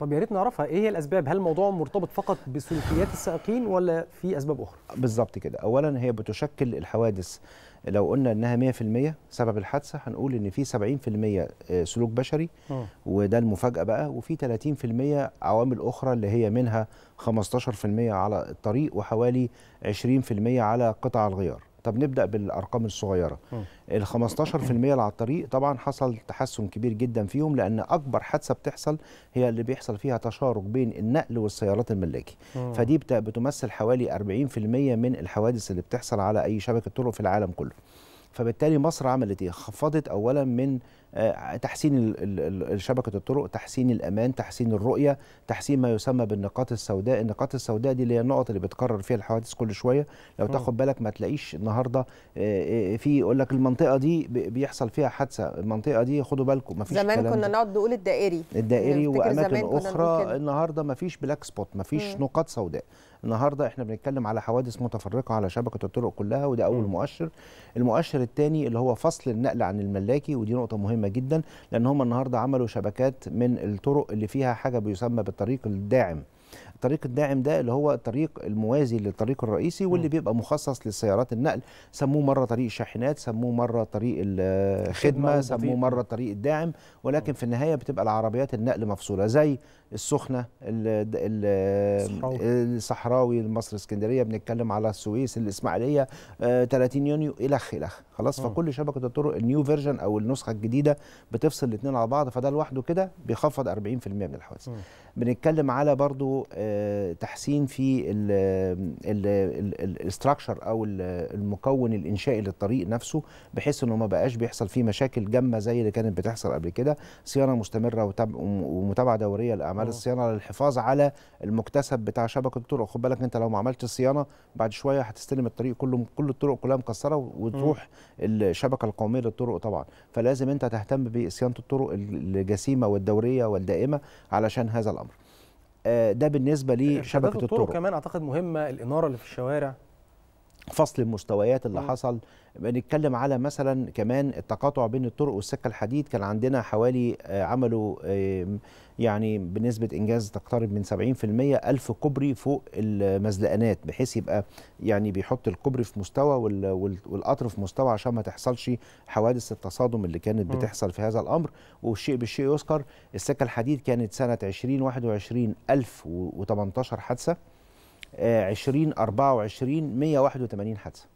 طب يا ريت نعرفها ايه هي الاسباب هل الموضوع مرتبط فقط بسلوكيات السائقين ولا في اسباب اخرى بالظبط كده اولا هي بتشكل الحوادث لو قلنا انها 100% سبب الحادثه هنقول ان في 70% آه، سلوك بشري أوه. وده المفاجاه بقى وفي 30% عوامل اخرى اللي هي منها 15% على الطريق وحوالي 20% على قطع الغيار طب نبدا بالارقام الصغيره ال 15% اللي على الطريق طبعا حصل تحسن كبير جدا فيهم لان اكبر حادثه بتحصل هي اللي بيحصل فيها تشارك بين النقل والسيارات الملاكي فدي بتمثل حوالي 40% من الحوادث اللي بتحصل على اي شبكه طرق في العالم كله فبالتالي مصر عملت ايه خفضت اولا من آه، تحسين شبكه الطرق تحسين الامان تحسين الرؤيه تحسين ما يسمى بالنقاط السوداء النقاط السوداء دي اللي هي النقط اللي بتكرر فيها الحوادث كل شويه لو تاخد بالك ما تلاقيش النهارده آه، آه، في يقول لك المنطقه دي بيحصل فيها حادثه المنطقه دي خدوا بالكم ما فيش زمان كنا نقعد نقول الدائري الدائري واماكن اخرى النهارده ما فيش بلاك سبوت ما فيش نقاط سوداء النهارده احنا بنتكلم على حوادث متفرقه على شبكه الطرق كلها وده اول مؤشر المؤشر العنصر الثاني اللي هو فصل النقل عن الملاكي ودي نقطه مهمه جدا لان هم النهارده عملوا شبكات من الطرق اللي فيها حاجه بيسمى بالطريق الداعم الطريق الداعم ده اللي هو الطريق الموازي للطريق الرئيسي واللي م. بيبقى مخصص للسيارات النقل سموه مره طريق الشاحنات سموه مره طريق الخدمه سموه مره طريق الداعم ولكن م. في النهايه بتبقى العربيات النقل مفصوله زي السخنه الصحراوي مصر اسكندريه بنتكلم على السويس الاسماعيليه 30 آه، يونيو الخ الخ خلاص فكل شبكه الطرق النيو فيرجن او النسخه الجديده بتفصل الاثنين على بعض فده لوحده كده بيخفض 40% من الحوادث بنتكلم على برضو آه، تحسين في الاستراكشر او المكون الانشائي للطريق نفسه بحيث انه ما بقاش بيحصل فيه مشاكل جامه زي اللي كانت بتحصل قبل كده صيانه مستمره ومتابعه دوريه لاعمال الصيانه للحفاظ على المكتسب بتاع شبكه الطرق خد بالك انت لو ما عملتش صيانه بعد شويه هتستلم الطريق كله كل الطرق كلها مكسره وتروح الشبكه القوميه للطرق طبعا فلازم انت تهتم بصيانه الطرق الجسيمه والدوريه والدائمه علشان هذا الامر آه، ده بالنسبه لشبكه الطرق, الطرق كمان اعتقد مهمه الاناره اللي في الشوارع فصل المستويات اللي م. حصل بنتكلم على مثلا كمان التقاطع بين الطرق والسكه الحديد كان عندنا حوالي آه، عملوا يعني بنسبه انجاز تقترب من 70% 1000 كوبري فوق المزلقانات بحيث يبقى يعني بيحط الكوبري في مستوى والقطر في مستوى عشان ما تحصلش حوادث التصادم اللي كانت بتحصل في هذا الامر والشيء بالشيء يذكر السكه الحديد كانت سنه 2021 1018 حادثه 2024 181 حادثه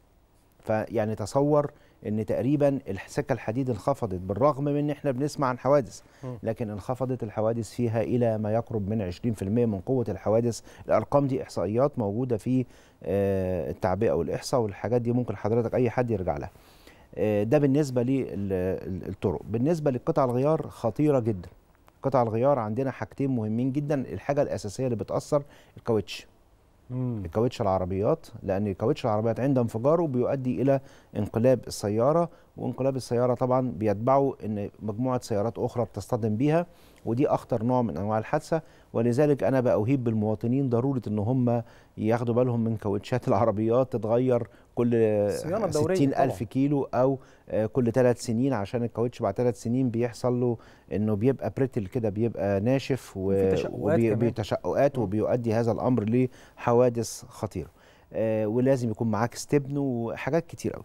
فيعني تصور ان تقريبا السكه الحديد انخفضت بالرغم من ان احنا بنسمع عن حوادث لكن انخفضت الحوادث فيها الى ما يقرب من 20% من قوه الحوادث الارقام دي احصائيات موجوده في آه، التعبئه والاحصاء والحاجات دي ممكن حضرتك اي حد يرجع لها آه، ده بالنسبه للطرق بالنسبه لقطع الغيار خطيره جدا قطع الغيار عندنا حاجتين مهمين جدا الحاجه الاساسيه اللي بتاثر الكاوتش كاوتش العربيات لان كاوتش العربيات عند انفجاره بيؤدي الى انقلاب السياره وانقلاب السياره طبعا بيتبعه ان مجموعه سيارات اخرى بتصطدم بيها ودي اخطر نوع من انواع الحادثه ولذلك انا باوهيب بالمواطنين ضروره ان هم ياخدوا بالهم من كاوتشات العربيات تتغير كل 60 ألف كيلو أو آه، كل ثلاث سنين عشان الكاوتش بعد ثلاث سنين بيحصل له إنه بيبقى بريتل كده بيبقى ناشف وبيتشققات وبيؤدي هذا الأمر لحوادث خطيرة آه، ولازم يكون معاك ستبن وحاجات كتير قوي